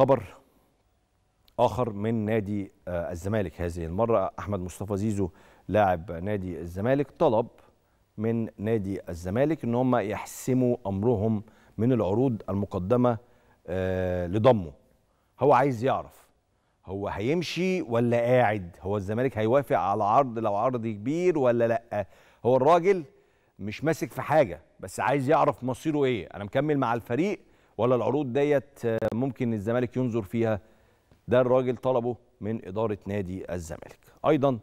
خبر اخر من نادي آه، الزمالك هذه المره احمد مصطفى زيزو لاعب نادي الزمالك طلب من نادي الزمالك ان هم يحسموا امرهم من العروض المقدمه آه، لضمه هو عايز يعرف هو هيمشي ولا قاعد هو الزمالك هيوافق على عرض لو عرض كبير ولا لا هو الراجل مش ماسك في حاجه بس عايز يعرف مصيره ايه انا مكمل مع الفريق ولا العروض ديت آه، ممكن الزمالك ينظر فيها ده الراجل طلبه من إدارة نادي الزمالك أيضا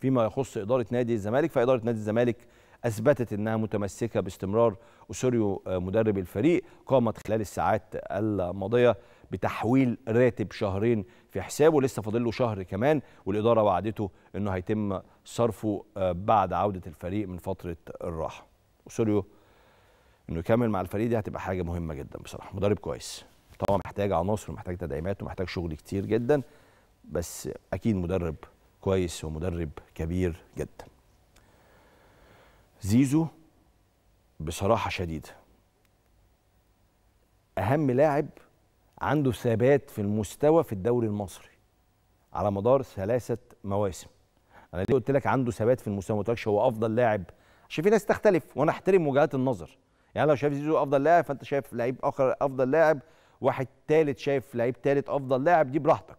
فيما يخص إدارة نادي الزمالك فإدارة نادي الزمالك أثبتت أنها متمسكة باستمرار أسوريو آه، مدرب الفريق قامت خلال الساعات الماضية بتحويل راتب شهرين في حسابه لسه فاضل له شهر كمان والإدارة وعدته أنه هيتم صرفه آه، بعد عودة الفريق من فترة الراحة أسوريو انه يكمل مع الفريق دي هتبقى حاجه مهمه جدا بصراحه مدرب كويس طبعا محتاج عناصر ومحتاج تدعيمات ومحتاج شغل كتير جدا بس اكيد مدرب كويس ومدرب كبير جدا زيزو بصراحه شديده اهم لاعب عنده ثبات في المستوى في الدوري المصري على مدار ثلاثه مواسم انا ليه قلت لك عنده ثبات في المستوى ما قلتلكش هو افضل لاعب عشان في ناس تختلف وانا احترم وجهات النظر يعني لو شايف زيزو افضل لاعب فانت شايف لعيب اخر افضل لاعب واحد تالت شايف لعيب تالت افضل لاعب دي براحتك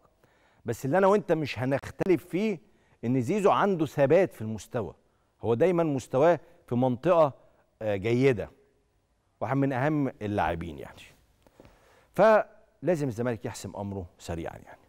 بس اللي انا وانت مش هنختلف فيه ان زيزو عنده ثبات في المستوى هو دايما مستواه في منطقه آه، جيده واحد من اهم اللاعبين يعني فلازم الزمالك يحسم امره سريعا يعني